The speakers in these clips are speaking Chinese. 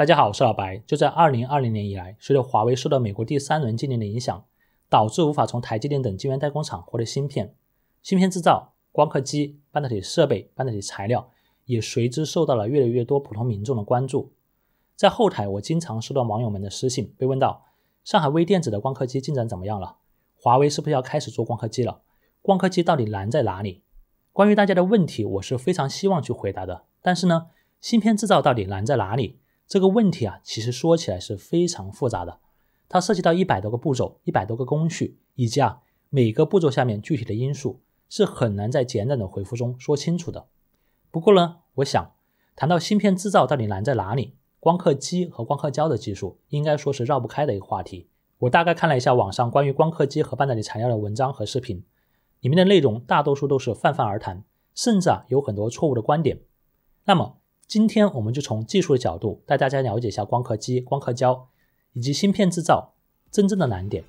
大家好，我是老白。就在2020年以来，随着华为受到美国第三轮禁令的影响，导致无法从台积电等晶圆代工厂获得芯片，芯片制造、光刻机、半导体设备、半导体材料，也随之受到了越来越多普通民众的关注。在后台，我经常收到网友们的私信，被问到上海微电子的光刻机进展怎么样了？华为是不是要开始做光刻机了？光刻机到底难在哪里？关于大家的问题，我是非常希望去回答的。但是呢，芯片制造到底难在哪里？这个问题啊，其实说起来是非常复杂的，它涉及到一百多个步骤、一百多个工序，以及啊每个步骤下面具体的因素，是很难在简短的回复中说清楚的。不过呢，我想谈到芯片制造到底难在哪里，光刻机和光刻胶的技术应该说是绕不开的一个话题。我大概看了一下网上关于光刻机和半导体材料的文章和视频，里面的内容大多数都是泛泛而谈，甚至啊有很多错误的观点。那么今天我们就从技术的角度带大家了解一下光刻机、光刻胶以及芯片制造真正的难点。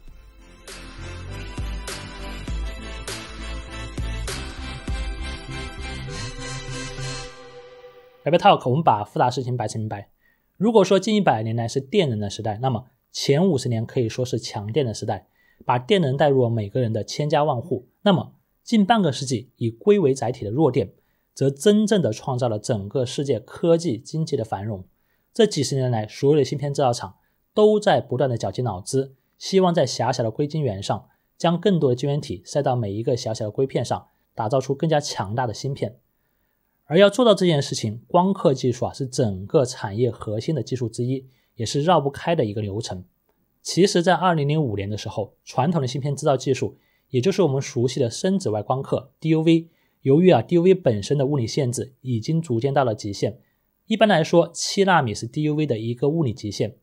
来，a 套 k 我们把复杂事情摆成白。如果说近一百年来是电能的时代，那么前五十年可以说是强电的时代，把电能带入每个人的千家万户。那么近半个世纪，以硅为载体的弱电。则真正的创造了整个世界科技经济的繁荣。这几十年来，所有的芯片制造厂都在不断的绞尽脑汁，希望在狭小的硅晶圆上将更多的晶圆体塞到每一个小小的硅片上，打造出更加强大的芯片。而要做到这件事情，光刻技术啊是整个产业核心的技术之一，也是绕不开的一个流程。其实，在二零零五年的时候，传统的芯片制造技术，也就是我们熟悉的深紫外光刻 （DUV）。由于啊 DUV 本身的物理限制已经逐渐到了极限，一般来说七纳米是 DUV 的一个物理极限。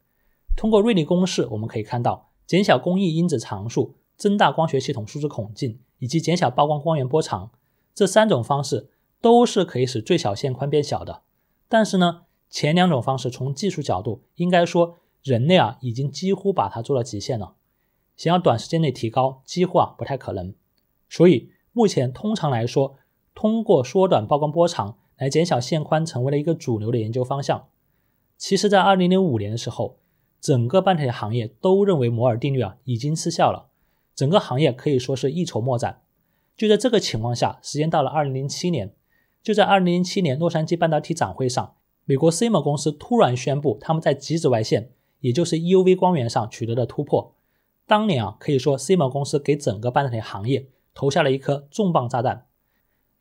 通过瑞利公式，我们可以看到，减小工艺因子常数、增大光学系统数字孔径以及减小曝光光源波长，这三种方式都是可以使最小线宽变小的。但是呢，前两种方式从技术角度，应该说人类啊已经几乎把它做到极限了，想要短时间内提高几乎啊不太可能。所以目前通常来说。通过缩短曝光波长来减小线宽，成为了一个主流的研究方向。其实，在2005年的时候，整个半导体行业都认为摩尔定律啊已经失效了，整个行业可以说是一筹莫展。就在这个情况下，时间到了2007年，就在2007年洛杉矶半导体展会上，美国 SIMO 公司突然宣布他们在极紫外线，也就是 EUV 光源上取得了突破。当年啊，可以说 SIMO 公司给整个半导体行业投下了一颗重磅炸弹。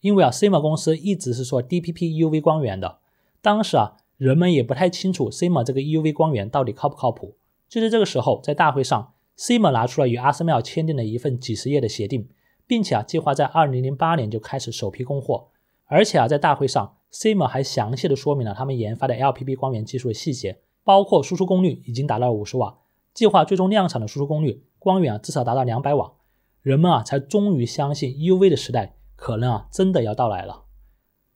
因为啊 c i m a 公司一直是做 DPPU V 光源的，当时啊，人们也不太清楚 c i m a 这个 U V 光源到底靠不靠谱。就在这个时候，在大会上 c i m a 拿出了与阿斯米尔签订的一份几十页的协定，并且啊，计划在二零零八年就开始首批供货。而且啊，在大会上 c i m a 还详细的说明了他们研发的 LPP 光源技术的细节，包括输出功率已经达到了五十瓦，计划最终量产的输出功率光源啊至少达到两百瓦。人们啊，才终于相信 U V 的时代。可能啊，真的要到来了。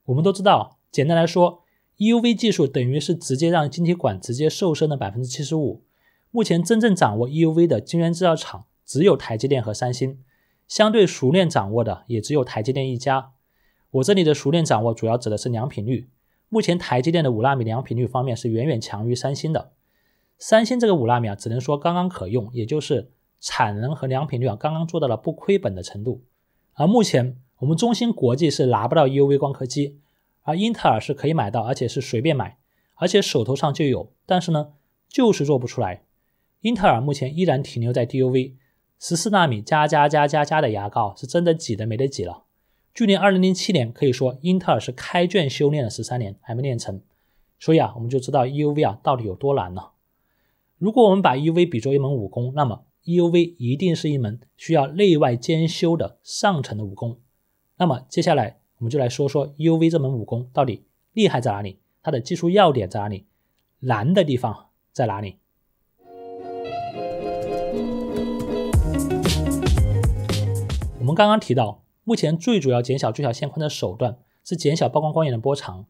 我们都知道，简单来说，EUV 技术等于是直接让晶体管直接瘦身的百分之七十五。目前真正掌握 EUV 的晶圆制造厂只有台积电和三星，相对熟练掌握的也只有台积电一家。我这里的熟练掌握主要指的是良品率。目前台积电的五纳米良品率方面是远远强于三星的。三星这个五纳米啊，只能说刚刚可用，也就是产能和良品率啊刚刚做到了不亏本的程度，而目前。我们中芯国际是拿不到 EUV 光刻机，而英特尔是可以买到，而且是随便买，而且手头上就有，但是呢，就是做不出来。英特尔目前依然停留在 d u v 十四纳米加加加加加的牙膏，是真的挤的没得挤了。距离二零零七年，可以说英特尔是开卷修炼了十三年，还没练成。所以啊，我们就知道 EUV 啊到底有多难了。如果我们把 EUV 比作一门武功，那么 EUV 一定是一门需要内外兼修的上乘的武功。那么接下来我们就来说说 U V 这门武功到底厉害在哪里，它的技术要点在哪里，难的地方在哪里？我们刚刚提到，目前最主要减小最小线宽的手段是减小曝光光源的波长，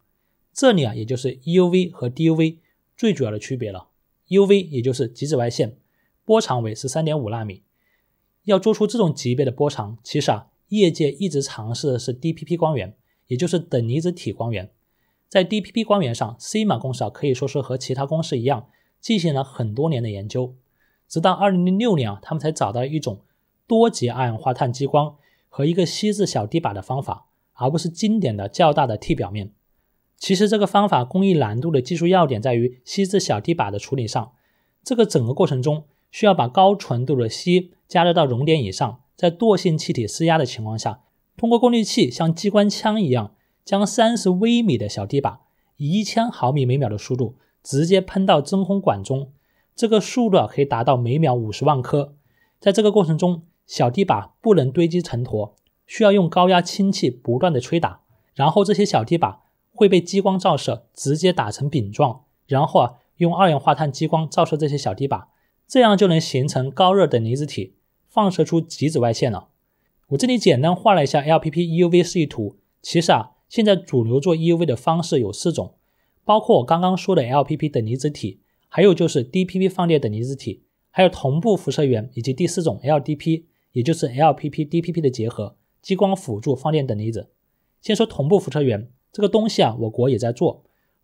这里啊，也就是 E U V 和 D U V 最主要的区别了。U V 也就是极紫外线，波长为1 3.5纳米，要做出这种级别的波长，其实啊。业界一直尝试的是 DPP 光源，也就是等离子体光源。在 DPP 光源上，CMA 公式啊可以说是和其他公式一样进行了很多年的研究，直到二零零六年啊，他们才找到一种多级二氧化碳激光和一个锡制小底板的方法，而不是经典的较大的 T 表面。其实这个方法工艺难度的技术要点在于锡制小底板的处理上。这个整个过程中需要把高纯度的锡加热到熔点以上。在惰性气体施压的情况下，通过过滤器像机关枪一样，将三十微米的小滴把，以一千毫米每秒的速度直接喷到真空管中。这个速度可以达到每秒五十万颗。在这个过程中，小滴把不能堆积成坨，需要用高压氢气不断的吹打。然后这些小滴把会被激光照射，直接打成饼状。然后啊，用二氧化碳激光照射这些小滴靶，这样就能形成高热等离子体。放射出极紫外线了。我这里简单画了一下 LPP EUV 示意图。其实啊，现在主流做 EUV 的方式有四种，包括我刚刚说的 LPP 等离子体，还有就是 DPP 放电等离子体，还有同步辐射源，以及第四种 LDP，也就是 LPP DPP 的结合，激光辅助放电等离子。先说同步辐射源这个东西啊，我国也在做。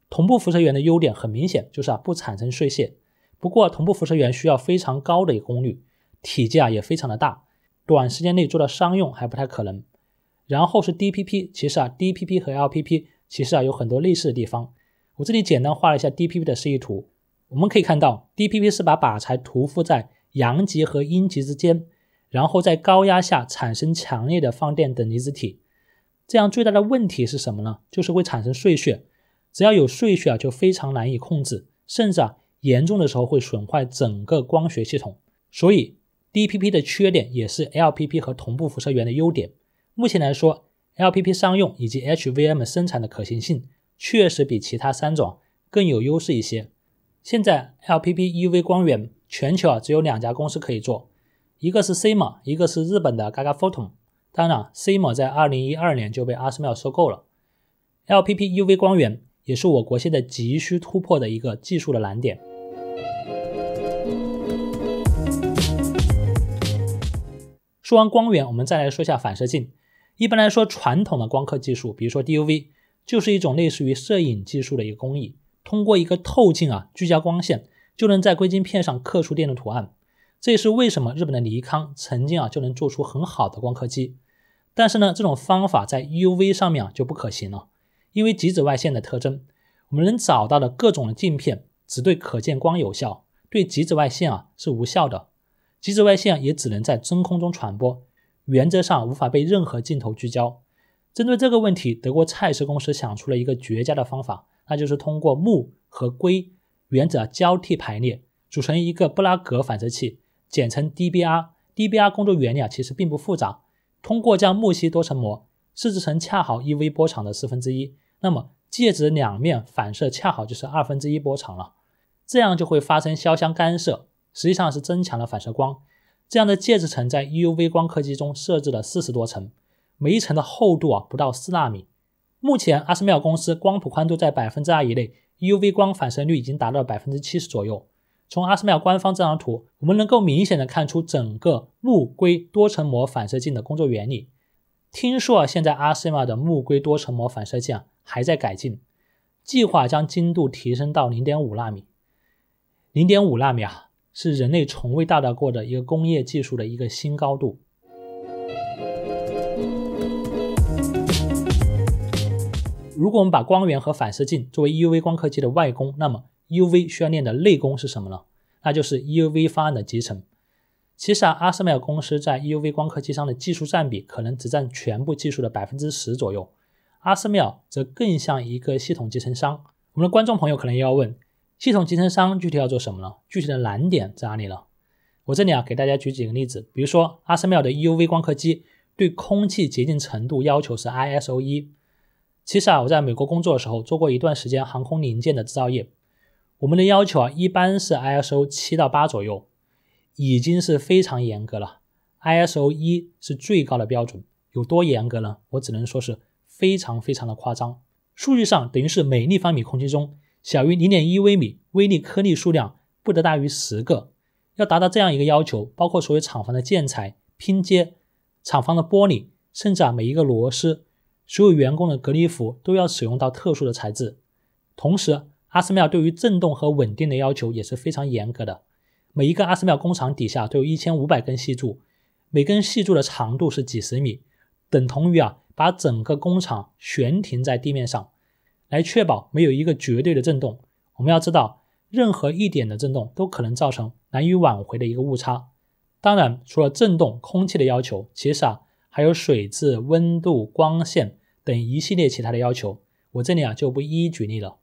同步辐射源的优点很明显，就是啊不产生碎屑。不过同步辐射源需要非常高的功率。体积啊也非常的大，短时间内做到商用还不太可能。然后是 DPP，其实啊 DPP 和 LPP 其实啊有很多类似的地方。我这里简单画了一下 DPP 的示意图，我们可以看到 DPP 是把靶材涂覆在阳极和阴极之间，然后在高压下产生强烈的放电等离子体。这样最大的问题是什么呢？就是会产生碎屑，只要有碎屑啊就非常难以控制，甚至啊严重的时候会损坏整个光学系统。所以。d p p 的缺点也是 LPP 和同步辐射源的优点。目前来说，LPP 商用以及 HVM 生产的可行性确实比其他三种更有优势一些。现在 LPP UV 光源全球啊只有两家公司可以做，一个是 c m a 一个是日本的 Gaga Photon。当然 c m a 在二零一二年就被阿斯缪收购了。LPP UV 光源也是我国现在急需突破的一个技术的难点。说完光源，我们再来说一下反射镜。一般来说，传统的光刻技术，比如说 DUV，就是一种类似于摄影技术的一个工艺，通过一个透镜啊聚焦光线，就能在硅晶片上刻出电路图案。这也是为什么日本的尼康曾经啊就能做出很好的光刻机。但是呢，这种方法在 UV 上面啊就不可行了，因为极紫外线的特征，我们能找到的各种的镜片只对可见光有效，对极紫外线啊是无效的。极紫外线也只能在真空中传播，原则上无法被任何镜头聚焦。针对这个问题，德国蔡司公司想出了一个绝佳的方法，那就是通过钼和硅原子交替排列，组成一个布拉格反射器，简称 DBR。DBR 工作原理啊，其实并不复杂，通过将木硒多层膜设置成恰好 e v 波长的四分之一，那么介质两面反射恰好就是二分之一波长了，这样就会发生消相干涉。实际上是增强了反射光，这样的介质层在 EUV 光刻机中设置了四十多层，每一层的厚度啊不到四纳米。目前阿斯麦公司光谱宽度在百分之二以内，EUV 光反射率已经达到了百分之七十左右。从阿斯麦官方这张图，我们能够明显的看出整个木硅多层膜反射镜的工作原理。听说啊，现在阿斯麦的木硅多层膜反射镜啊还在改进，计划将精度提升到零点五纳米。零点五纳米啊！是人类从未到达过的一个工业技术的一个新高度。如果我们把光源和反射镜作为 u v 光刻机的外功，那么 u v 需要练的内功是什么呢？那就是 u v 方案的集成。其实啊阿斯麦尔公司在 u v 光刻机上的技术占比可能只占全部技术的百分之十左右阿斯麦尔则更像一个系统集成商。我们的观众朋友可能要问。系统集成商具体要做什么呢？具体的难点在哪里呢？我这里啊，给大家举几个例子，比如说，阿斯麦的 EUV 光刻机对空气洁净程度要求是 ISO 一。其实啊，我在美国工作的时候做过一段时间航空零件的制造业，我们的要求啊，一般是 ISO 七到八左右，已经是非常严格了。ISO 一是最高的标准，有多严格呢？我只能说是非常非常的夸张，数据上等于是每立方米空气中。小于零点一微米微粒颗粒数量不得大于十个，要达到这样一个要求，包括所有厂房的建材拼接、厂房的玻璃，甚至啊每一个螺丝，所有员工的隔离服都要使用到特殊的材质。同时，阿斯妙对于震动和稳定的要求也是非常严格的。每一个阿斯妙工厂底下都有一千五百根细柱，每根细柱的长度是几十米，等同于啊把整个工厂悬停在地面上。来确保没有一个绝对的震动。我们要知道，任何一点的震动都可能造成难以挽回的一个误差。当然，除了震动、空气的要求，其实啊还有水质、温度、光线等一系列其他的要求。我这里啊就不一一举例了。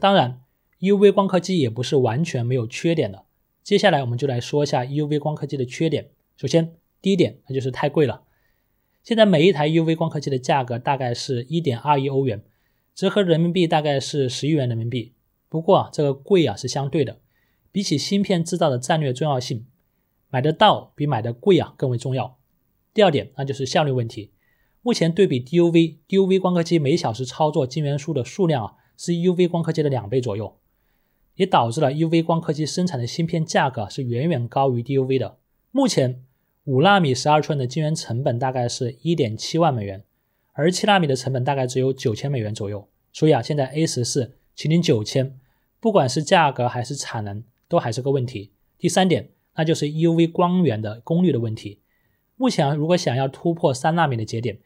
当然，U V 光刻机也不是完全没有缺点的。接下来我们就来说一下 U V 光刻机的缺点。首先，第一点，那就是太贵了。现在每一台 U V 光刻机的价格大概是一点二亿欧元，折合人民币大概是十亿元人民币。不过啊、这个贵啊是相对的，比起芯片制造的战略重要性，买得到比买的贵啊更为重要。第二点，那就是效率问题。目前对比 D U V D U V 光刻机每小时操作晶圆数的数量啊，是 U V 光刻机的两倍左右，也导致了 U V 光刻机生产的芯片价格是远远高于 D U V 的。目前。五纳米十二寸的晶圆成本大概是一点七万美元，而七纳米的成本大概只有九千美元左右。所以啊，现在 A 十四起点九千，不管是价格还是产能，都还是个问题。第三点，那就是 u v 光源的功率的问题。目前啊，如果想要突破三纳米的节点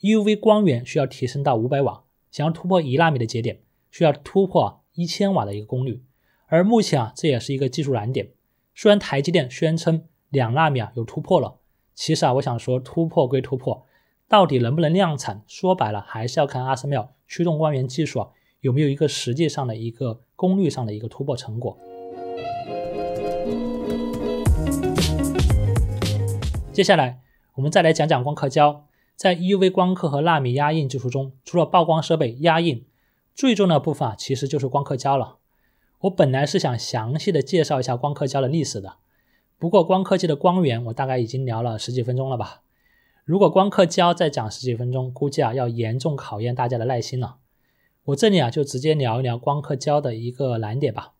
u v 光源需要提升到五百瓦；想要突破一纳米的节点，需要突破一千瓦的一个功率。而目前啊，这也是一个技术难点。虽然台积电宣称，两纳米啊有突破了。其实啊，我想说突破归突破，到底能不能量产？说白了，还是要看阿斯妙驱动光源技术啊有没有一个实际上的一个功率上的一个突破成果。接下来我们再来讲讲光刻胶，在 EUV 光刻和纳米压印技术中，除了曝光设备、压印，最重要的部分啊其实就是光刻胶了。我本来是想详细的介绍一下光刻胶的历史的。不过光刻机的光源，我大概已经聊了十几分钟了吧。如果光刻胶再讲十几分钟，估计啊要严重考验大家的耐心了。我这里啊就直接聊一聊光刻胶的一个难点吧。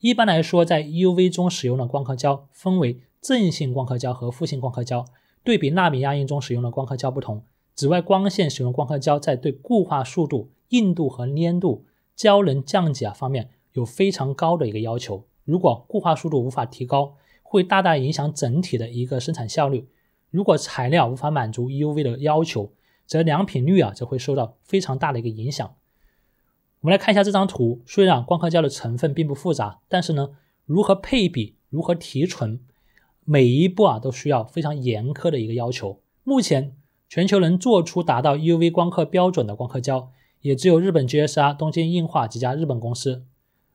一般来说，在 U V 中使用的光刻胶分为正性光刻胶和负性光刻胶。对比纳米压印中使用的光刻胶不同，紫外光线使用光刻胶在对固化速度、硬度和粘度、胶能降解啊方面有非常高的一个要求。如果固化速度无法提高，会大大影响整体的一个生产效率。如果材料无法满足 EUV 的要求，则良品率啊，则会受到非常大的一个影响。我们来看一下这张图，虽然光刻胶的成分并不复杂，但是呢，如何配比、如何提纯，每一步啊，都需要非常严苛的一个要求。目前，全球能做出达到 EUV 光刻标准的光刻胶，也只有日本 g s r 东京硬化几家日本公司。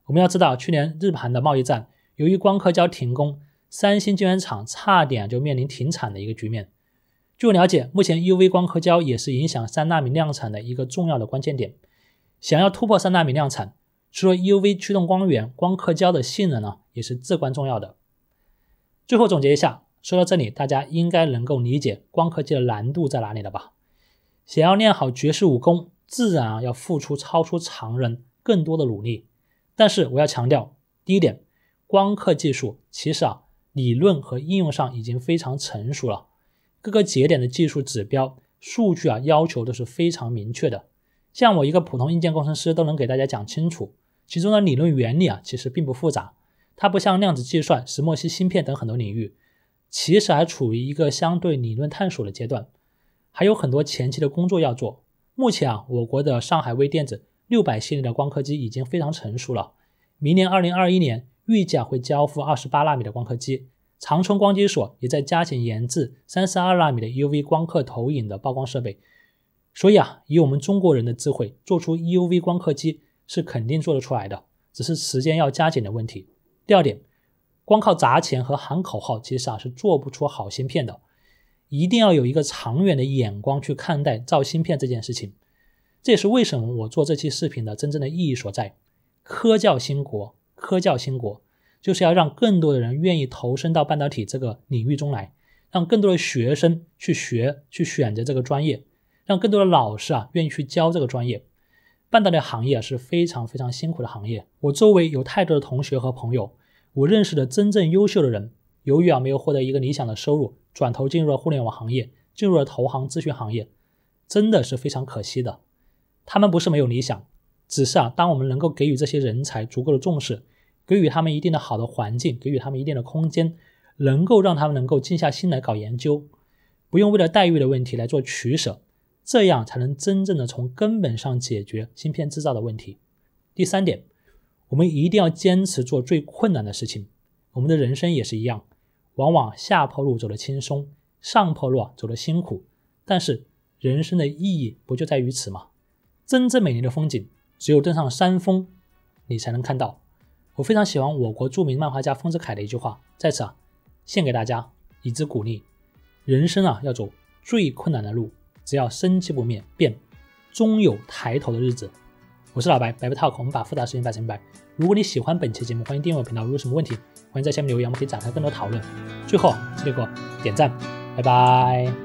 我们要知道，去年日韩的贸易战，由于光刻胶停工。三星晶圆厂差点就面临停产的一个局面。据我了解，目前 U V 光刻胶也是影响三纳米量产的一个重要的关键点。想要突破三纳米量产，除了 U V 驱动光源，光刻胶的性能呢也是至关重要的。最后总结一下，说到这里，大家应该能够理解光刻机的难度在哪里了吧？想要练好绝世武功，自然啊要付出超出常人更多的努力。但是我要强调第一点，光刻技术其实啊。理论和应用上已经非常成熟了，各个节点的技术指标数据啊要求都是非常明确的，像我一个普通硬件工程师都能给大家讲清楚。其中的理论原理啊其实并不复杂，它不像量子计算、石墨烯芯片等很多领域，其实还处于一个相对理论探索的阶段，还有很多前期的工作要做。目前啊，我国的上海微电子六百系列的光刻机已经非常成熟了，明年二零二一年。预啊会交付二十八纳米的光刻机，长春光机所也在加紧研制三十二纳米的 U V 光刻投影的曝光设备。所以啊，以我们中国人的智慧，做出 E U V 光刻机是肯定做得出来的，只是时间要加紧的问题。第二点，光靠砸钱和喊口号，其实啊是做不出好芯片的，一定要有一个长远的眼光去看待造芯片这件事情。这也是为什么我做这期视频的真正的意义所在，科教兴国。科教兴国就是要让更多的人愿意投身到半导体这个领域中来，让更多的学生去学、去选择这个专业，让更多的老师啊愿意去教这个专业。半导体行业啊是非常非常辛苦的行业。我周围有太多的同学和朋友，我认识的真正优秀的人，由于啊没有获得一个理想的收入，转头进入了互联网行业，进入了投行咨询行业，真的是非常可惜的。他们不是没有理想，只是啊，当我们能够给予这些人才足够的重视。给予他们一定的好的环境，给予他们一定的空间，能够让他们能够静下心来搞研究，不用为了待遇的问题来做取舍，这样才能真正的从根本上解决芯片制造的问题。第三点，我们一定要坚持做最困难的事情。我们的人生也是一样，往往下坡路走得轻松，上坡路走得辛苦，但是人生的意义不就在于此吗？真正美丽的风景，只有登上山峰，你才能看到。我非常喜欢我国著名漫画家丰子恺的一句话，在此啊，献给大家以资鼓励。人生啊，要走最困难的路，只要生机不灭，便终有抬头的日子。我是老白，白不 talk，我们把复杂事情摆成白。如果你喜欢本期节目，欢迎订阅我频道。如有什么问题，欢迎在下面留言，我们可以展开更多讨论。最后给我点赞，拜拜。